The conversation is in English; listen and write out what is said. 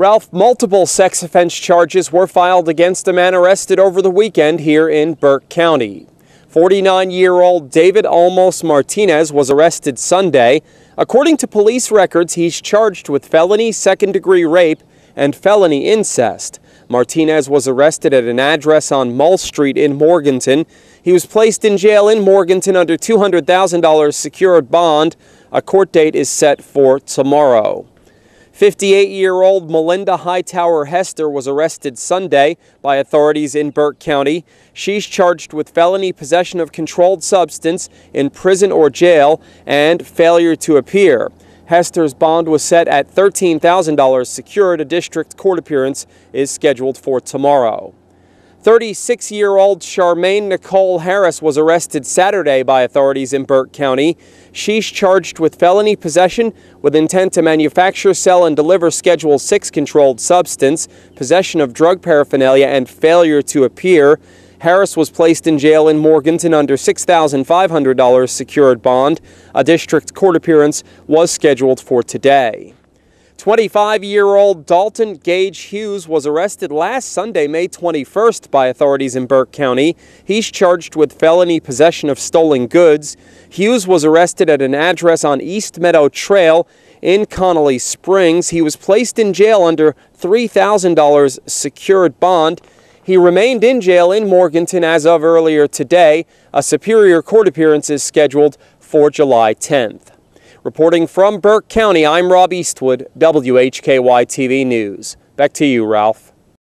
Ralph, multiple sex offense charges were filed against a man arrested over the weekend here in Burke County. 49-year-old David Almos Martinez was arrested Sunday. According to police records, he's charged with felony second-degree rape and felony incest. Martinez was arrested at an address on Mall Street in Morganton. He was placed in jail in Morganton under $200,000 secured bond. A court date is set for tomorrow. 58-year-old Melinda Hightower Hester was arrested Sunday by authorities in Burke County. She's charged with felony possession of controlled substance in prison or jail and failure to appear. Hester's bond was set at $13,000 secured. A district court appearance is scheduled for tomorrow. 36-year-old Charmaine Nicole Harris was arrested Saturday by authorities in Burke County. She's charged with felony possession with intent to manufacture, sell, and deliver Schedule 6 controlled substance, possession of drug paraphernalia, and failure to appear. Harris was placed in jail in Morganton under $6,500 secured bond. A district court appearance was scheduled for today. 25 year old Dalton Gage Hughes was arrested last Sunday, May 21st, by authorities in Burke County. He's charged with felony possession of stolen goods. Hughes was arrested at an address on East Meadow Trail in Connolly Springs. He was placed in jail under $3,000 secured bond. He remained in jail in Morganton as of earlier today. A Superior Court appearance is scheduled for July 10th. Reporting from Burke County, I'm Rob Eastwood, WHKY TV News. Back to you, Ralph.